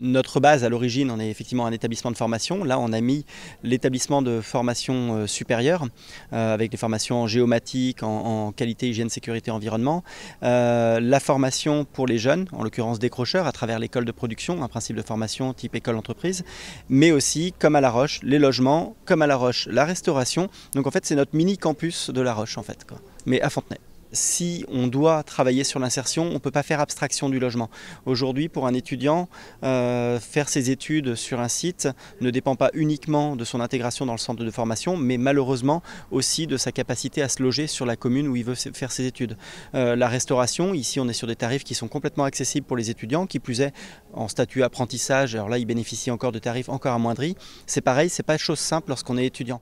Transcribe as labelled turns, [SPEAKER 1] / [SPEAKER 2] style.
[SPEAKER 1] Notre base à l'origine, on est effectivement un établissement de formation. Là, on a mis l'établissement de formation euh, supérieure euh, avec des formations en géomatique, en, qualité, hygiène, sécurité, environnement. Euh, la formation pour les jeunes, en l'occurrence décrocheurs, à travers l'école de production, un principe de formation type école-entreprise, mais aussi, comme à La Roche, les logements, comme à La Roche, la restauration. Donc en fait, c'est notre mini campus de La Roche, en fait, quoi. mais à Fontenay si on doit travailler sur l'insertion, on ne peut pas faire abstraction du logement. Aujourd'hui, pour un étudiant, euh, faire ses études sur un site ne dépend pas uniquement de son intégration dans le centre de formation, mais malheureusement aussi de sa capacité à se loger sur la commune où il veut faire ses études. Euh, la restauration, ici on est sur des tarifs qui sont complètement accessibles pour les étudiants, qui plus est en statut apprentissage, alors là ils bénéficient encore de tarifs encore amoindris. C'est pareil, ce n'est pas chose simple lorsqu'on est étudiant.